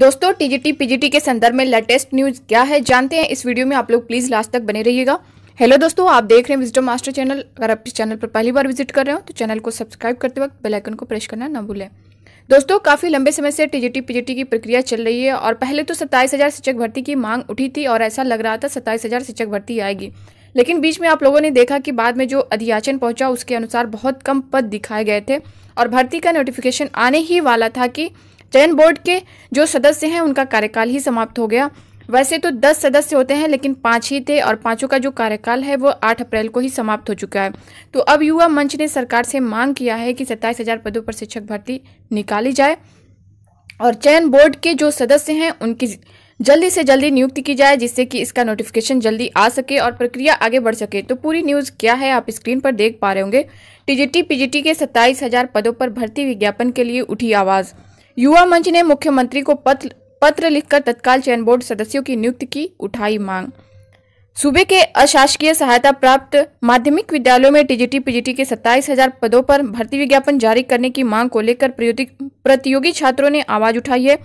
दोस्तों TGT PGT के संदर्भ में लेटेस्ट न्यूज क्या है जानते हैं इस वीडियो में आप लोग प्लीज लास्ट तक बने रहिएगा हेलो दोस्तों आप देख रहे हैं विजिटो मास्टर चैनल अगर आप इस चैनल पर पहली बार विजिट कर रहे हो तो चैनल को सब्सक्राइब करते वक्त बेल आइकन को प्रेस करना ना भूलें दोस्तों काफ़ी लंबे समय से टीजीटी पीजीटी की प्रक्रिया चल रही है और पहले तो सत्ताईस हज़ार शिक्षक भर्ती की मांग उठी थी और ऐसा लग रहा था सत्ताईस हज़ार शिक्षक भर्ती आएगी लेकिन बीच में आप लोगों ने देखा कि बाद में जो अधियाचन पहुंचा उसके अनुसार बहुत कम पद दिखाए गए थे और भर्ती का नोटिफिकेशन आने ही वाला था कि चयन बोर्ड के जो सदस्य हैं उनका कार्यकाल ही समाप्त हो गया वैसे तो दस सदस्य होते हैं लेकिन पांच ही थे और पांचों का जो कार्यकाल है वो आठ अप्रैल को ही समाप्त हो चुका है तो अब युवा मंच ने सरकार से मांग किया है कि सत्ताईस हजार पदों पर शिक्षक भर्ती निकाली जाए और चयन बोर्ड के जो सदस्य हैं उनकी जल्दी से जल्दी नियुक्ति की जाए जिससे कि इसका नोटिफिकेशन जल्दी आ सके और प्रक्रिया आगे बढ़ सके तो पूरी न्यूज़ क्या है आप स्क्रीन पर देख पा रहे होंगे टीजीटी पीजीटी के सत्ताईस हजार पदों पर भर्ती विज्ञापन के लिए उठी आवाज़ युवा मंच ने मुख्यमंत्री को पत्र पत्र लिखकर तत्काल चयन बोर्ड सदस्यों की नियुक्ति की उठाई मांग सूबे के अशासकीय सहायता प्राप्त माध्यमिक विद्यालयों में टीजीटी पीजीटी के सत्ताईस हजार पदों पर भर्ती विज्ञापन जारी करने की मांग को लेकर प्रतियोगी छात्रों ने आवाज उठाई है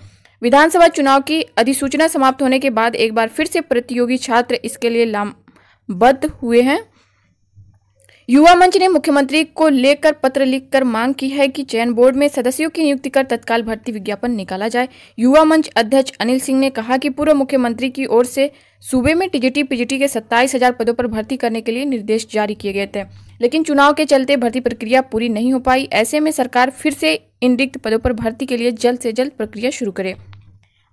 विधानसभा चुनाव की अधिसूचना समाप्त होने के बाद एक बार फिर से प्रतियोगी छात्र इसके लिए लामबद्ध हुए हैं युवा मंच ने मुख्यमंत्री को लेकर पत्र लिखकर मांग की है कि चयन बोर्ड में सदस्यों की नियुक्ति कर तत्काल भर्ती विज्ञापन निकाला जाए युवा मंच अध्यक्ष अनिल सिंह ने कहा कि पूर्व मुख्यमंत्री की ओर से सूबे में टीजीटी पीजीटी के सत्ताईस हजार पदों पर भर्ती करने के लिए निर्देश जारी किए गए थे लेकिन चुनाव के चलते भर्ती प्रक्रिया पूरी नहीं हो पाई ऐसे में सरकार फिर से इन रिक्त पदों पर भर्ती के लिए जल्द से जल्द प्रक्रिया शुरू करे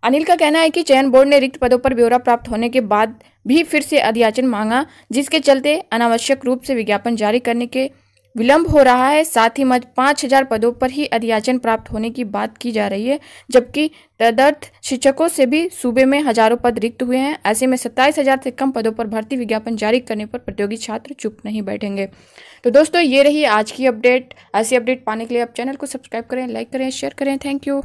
अनिल का कहना है कि चयन बोर्ड ने रिक्त पदों पर ब्यौरा प्राप्त होने के बाद भी फिर से अधियाचन मांगा जिसके चलते अनावश्यक रूप से विज्ञापन जारी करने के विलंब हो रहा है साथ ही मत पाँच हजार पदों पर ही अधियाचन प्राप्त होने की बात की जा रही है जबकि तदर्थ शिक्षकों से भी सूबे में हजारों पद रिक्त हुए हैं ऐसे में सत्ताईस हजार से कम पदों पर भर्ती विज्ञापन जारी करने पर प्रतियोगी छात्र चुप नहीं बैठेंगे तो दोस्तों ये रही आज की अपडेट ऐसी अपडेट पाने के लिए आप चैनल को सब्सक्राइब करें लाइक करें शेयर करें थैंक यू